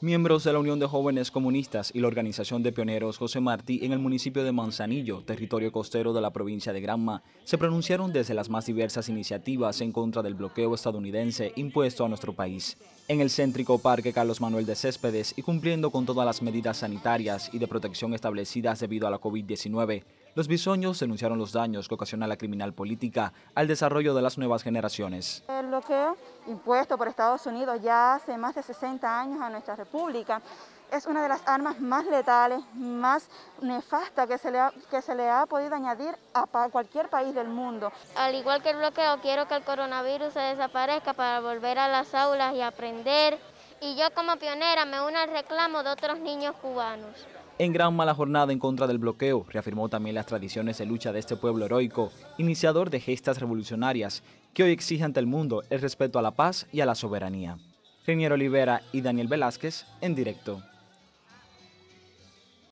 Miembros de la Unión de Jóvenes Comunistas y la Organización de Pioneros José Martí en el municipio de Manzanillo, territorio costero de la provincia de Granma, se pronunciaron desde las más diversas iniciativas en contra del bloqueo estadounidense impuesto a nuestro país. En el céntrico Parque Carlos Manuel de Céspedes y cumpliendo con todas las medidas sanitarias y de protección establecidas debido a la COVID-19, los bisoños denunciaron los daños que ocasiona la criminal política al desarrollo de las nuevas generaciones. El bloqueo impuesto por Estados Unidos ya hace más de 60 años a nuestra república es una de las armas más letales, más nefasta que se le que se le ha podido añadir a cualquier país del mundo. Al igual que el bloqueo, quiero que el coronavirus se desaparezca para volver a las aulas y aprender y yo como pionera me uno al reclamo de otros niños cubanos. En gran mala jornada en contra del bloqueo, reafirmó también las tradiciones de lucha de este pueblo heroico, iniciador de gestas revolucionarias, que hoy exige ante el mundo el respeto a la paz y a la soberanía. Ingeniero Olivera y Daniel Velázquez, en directo.